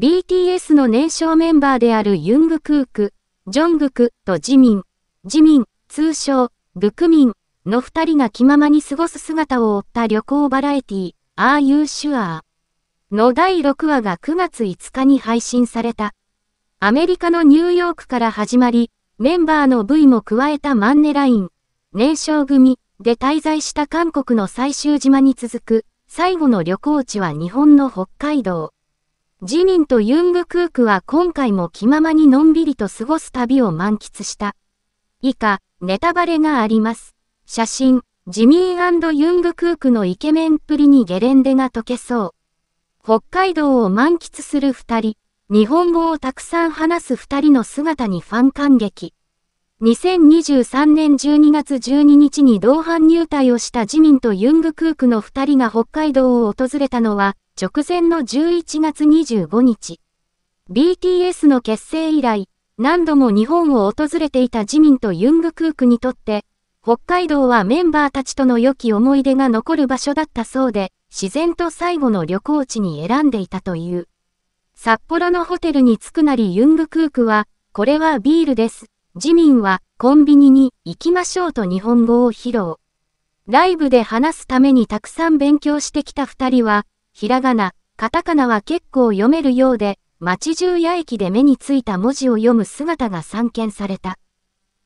BTS の年少メンバーであるユングクーク、ジョングクとジミン、ジミン、通称、グクミンの二人が気ままに過ごす姿を追った旅行バラエティ、Are You Sure? の第6話が9月5日に配信された。アメリカのニューヨークから始まり、メンバーの V も加えたマンネライン、年少組で滞在した韓国の最終島に続く、最後の旅行地は日本の北海道。ジ民ンとユングクークは今回も気ままにのんびりと過ごす旅を満喫した。以下、ネタバレがあります。写真、ジミユングクークのイケメンっぷりにゲレンデが溶けそう。北海道を満喫する二人、日本語をたくさん話す二人の姿にファン感激。2023年12月12日に同伴入隊をした自民とユングクークの2人が北海道を訪れたのは、直前の11月25日。BTS の結成以来、何度も日本を訪れていた自民とユングクークにとって、北海道はメンバーたちとの良き思い出が残る場所だったそうで、自然と最後の旅行地に選んでいたという。札幌のホテルに着くなりユングクークは、これはビールです。自民はコンビニに行きましょうと日本語を披露。ライブで話すためにたくさん勉強してきた二人は、ひらがな、カタカナは結構読めるようで、街中や駅で目についた文字を読む姿が散見された。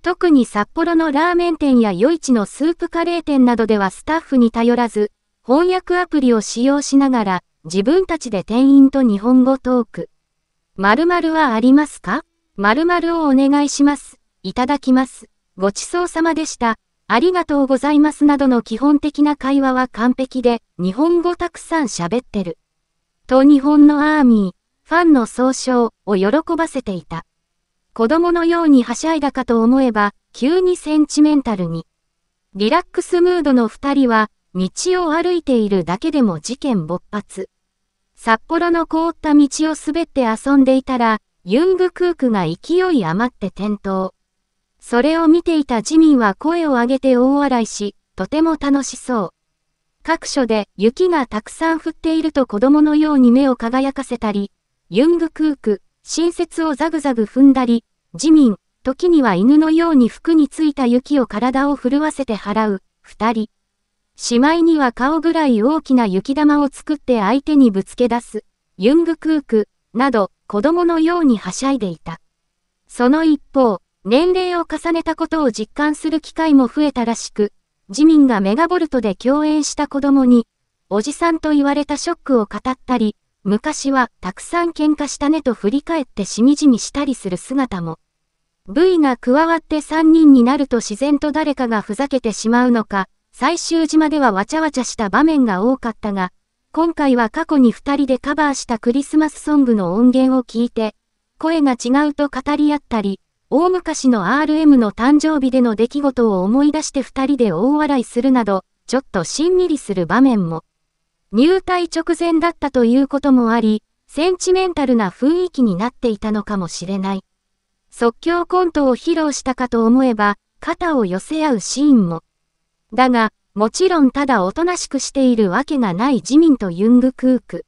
特に札幌のラーメン店や夜市のスープカレー店などではスタッフに頼らず、翻訳アプリを使用しながら、自分たちで店員と日本語トーク。〇〇はありますか〇〇をお願いします。いただきます、ごちそうさまでした、ありがとうございますなどの基本的な会話は完璧で、日本語たくさん喋ってる。と日本のアーミー、ファンの総称を喜ばせていた。子供のようにはしゃいだかと思えば、急にセンチメンタルに。リラックスムードの二人は、道を歩いているだけでも事件勃発。札幌の凍った道を滑って遊んでいたら、ユングクークが勢い余って転倒。それを見ていた自民は声を上げて大笑いし、とても楽しそう。各所で雪がたくさん降っていると子供のように目を輝かせたり、ユングクーク、新雪をザグザグ踏んだり、自民、時には犬のように服についた雪を体を震わせて払う、二人。しまいには顔ぐらい大きな雪玉を作って相手にぶつけ出す、ユングクーク、など、子供のようにはしゃいでいた。その一方、年齢を重ねたことを実感する機会も増えたらしく、自民がメガボルトで共演した子供に、おじさんと言われたショックを語ったり、昔はたくさん喧嘩したねと振り返ってしみじみしたりする姿も。V が加わって3人になると自然と誰かがふざけてしまうのか、最終島ではわちゃわちゃした場面が多かったが、今回は過去に2人でカバーしたクリスマスソングの音源を聞いて、声が違うと語り合ったり、大昔の RM の誕生日での出来事を思い出して二人で大笑いするなど、ちょっとしんみりする場面も。入隊直前だったということもあり、センチメンタルな雰囲気になっていたのかもしれない。即興コントを披露したかと思えば、肩を寄せ合うシーンも。だが、もちろんただおとなしくしているわけがない自民とユングクーク。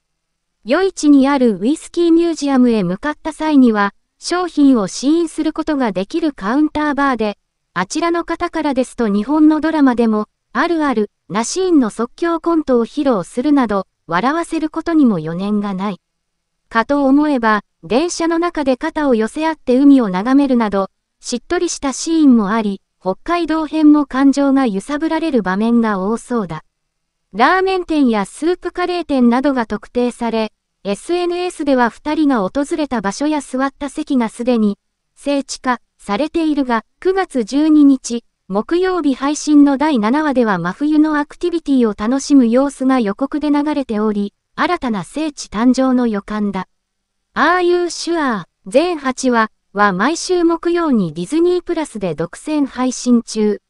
夜市にあるウイスキーミュージアムへ向かった際には、商品を試飲することができるカウンターバーで、あちらの方からですと日本のドラマでも、あるある、なシーンの即興コントを披露するなど、笑わせることにも余念がない。かと思えば、電車の中で肩を寄せ合って海を眺めるなど、しっとりしたシーンもあり、北海道編も感情が揺さぶられる場面が多そうだ。ラーメン店やスープカレー店などが特定され、SNS では2人が訪れた場所や座った席がすでに、聖地化されているが、9月12日、木曜日配信の第7話では真冬のアクティビティを楽しむ様子が予告で流れており、新たな聖地誕生の予感だ。ああいうシュアー、全8話は毎週木曜にディズニープラスで独占配信中。